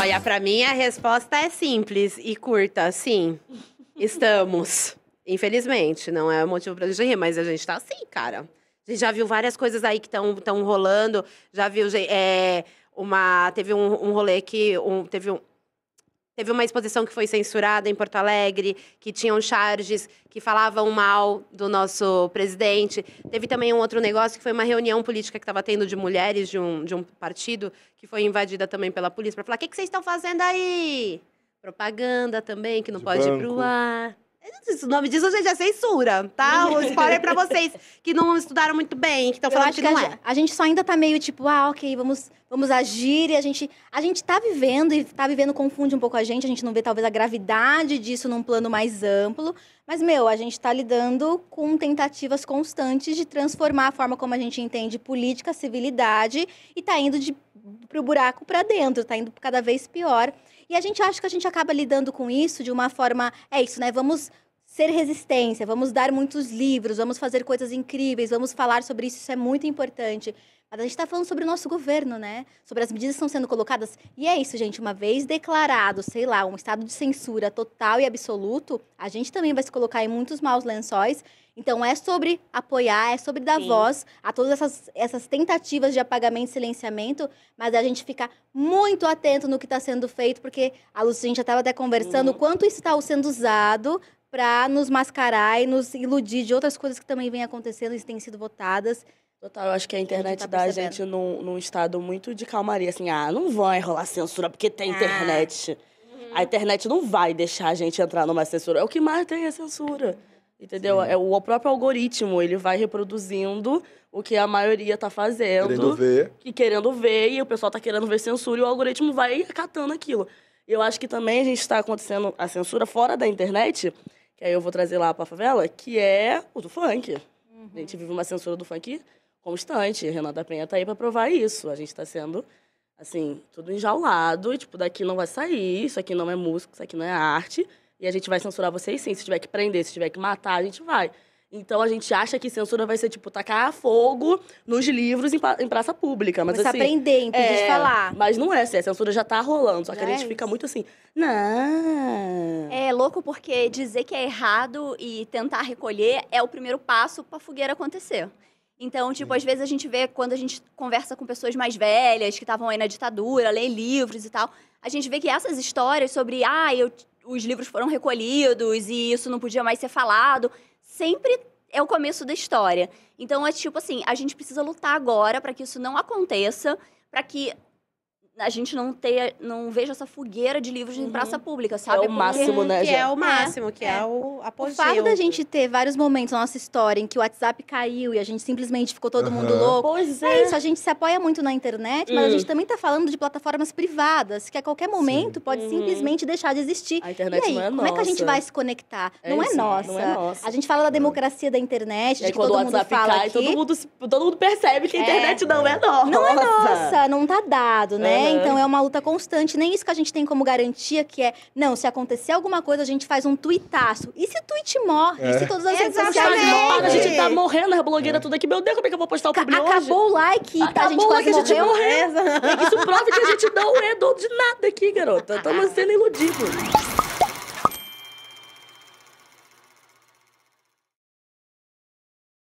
Olha, para mim a resposta é simples e curta. Sim, estamos. Infelizmente, não é motivo pra gente rir, mas a gente tá assim, cara. A gente já viu várias coisas aí que estão rolando. Já viu é, uma. Teve um, um rolê que. Um, teve um, Teve uma exposição que foi censurada em Porto Alegre, que tinham charges que falavam mal do nosso presidente. Teve também um outro negócio que foi uma reunião política que estava tendo de mulheres de um, de um partido, que foi invadida também pela polícia, para falar: o que, que vocês estão fazendo aí? Propaganda também, que não de pode banco. ir para o ar. O nome disso hoje é censura, tá? O spoiler pra vocês que não estudaram muito bem, que estão falando que, que não a é. A gente só ainda tá meio tipo, ah, ok, vamos, vamos agir. E a gente, a gente tá vivendo, e tá vivendo confunde um pouco a gente. A gente não vê talvez a gravidade disso num plano mais amplo. Mas, meu, a gente tá lidando com tentativas constantes de transformar a forma como a gente entende política, civilidade, e tá indo de pro buraco para dentro, tá indo cada vez pior. E a gente acha que a gente acaba lidando com isso de uma forma, é isso, né? Vamos ser resistência, vamos dar muitos livros, vamos fazer coisas incríveis, vamos falar sobre isso, isso é muito importante. Mas a gente está falando sobre o nosso governo, né? Sobre as medidas que estão sendo colocadas. E é isso, gente. Uma vez declarado, sei lá, um estado de censura total e absoluto, a gente também vai se colocar em muitos maus lençóis. Então é sobre apoiar, é sobre dar Sim. voz a todas essas, essas tentativas de apagamento e silenciamento, mas a gente ficar muito atento no que está sendo feito, porque a Lucinha já estava até conversando o quanto isso está sendo usado para nos mascarar e nos iludir de outras coisas que também vêm acontecendo e têm sido votadas. Total, eu acho que a internet a tá dá a gente num, num, estado muito de calmaria, assim, ah, não vai rolar censura porque tem ah. internet. Uhum. A internet não vai deixar a gente entrar numa censura. É o que mais tem é censura. Entendeu? Sim. É o é próprio algoritmo, ele vai reproduzindo o que a maioria tá fazendo. Querendo ver. querendo ver, e o pessoal tá querendo ver censura, e o algoritmo vai catando aquilo. Eu acho que também a gente está acontecendo a censura fora da internet, que aí eu vou trazer lá pra favela, que é o do funk. Uhum. A gente vive uma censura do funk constante. A Renata Penha tá aí pra provar isso. A gente tá sendo, assim, tudo enjaulado. E, tipo, daqui não vai sair, isso aqui não é música, isso aqui não é arte. E a gente vai censurar vocês sim. Se tiver que prender, se tiver que matar, a gente vai. Então a gente acha que censura vai ser tipo tacar fogo nos livros em, pra, em praça pública, mas assim, a prender, impedir é, falar. Mas não é, assim, a censura já tá rolando, só que a gente é fica muito assim, não. É louco porque dizer que é errado e tentar recolher é o primeiro passo para fogueira acontecer. Então, tipo, às vezes a gente vê quando a gente conversa com pessoas mais velhas que estavam aí na ditadura, lê livros e tal, a gente vê que essas histórias sobre, ah, eu os livros foram recolhidos e isso não podia mais ser falado sempre é o começo da história. Então é tipo assim, a gente precisa lutar agora para que isso não aconteça, para que a gente não ter, não veja essa fogueira de livros uhum. em praça uhum. pública, é sabe? É o máximo, né, Que é o é. máximo, que é, é o apogeu. O fato da gente ter vários momentos na nossa história em que o WhatsApp caiu e a gente simplesmente ficou todo uhum. mundo louco. Pois é. é. isso, a gente se apoia muito na internet, mas a hum. gente também está falando de plataformas privadas, que a qualquer momento Sim. pode uhum. simplesmente deixar de existir. A internet e aí, não é como nossa. é que a gente vai se conectar? É não, é nossa. não é nossa. A gente fala da democracia da internet, de que todo mundo fala cai, aqui. Todo mundo, todo mundo percebe que a é. internet não é nossa. Não é nossa, não tá dado, né? né? Então é uma luta constante. Nem isso que a gente tem como garantia, que é, não, se acontecer alguma coisa, a gente faz um tuitaço. E se o tweet morre? É. E se é. todas as redes sociais morrem? A gente tá morrendo, a blogueira é. tudo aqui. Meu Deus, como é que eu vou postar o publi Acabou hoje? o like, Acabou tá? A gente quase like, morreu. A gente morreu. É. isso prova que a gente não é dono de nada aqui, garota. Estamos sendo iludidos.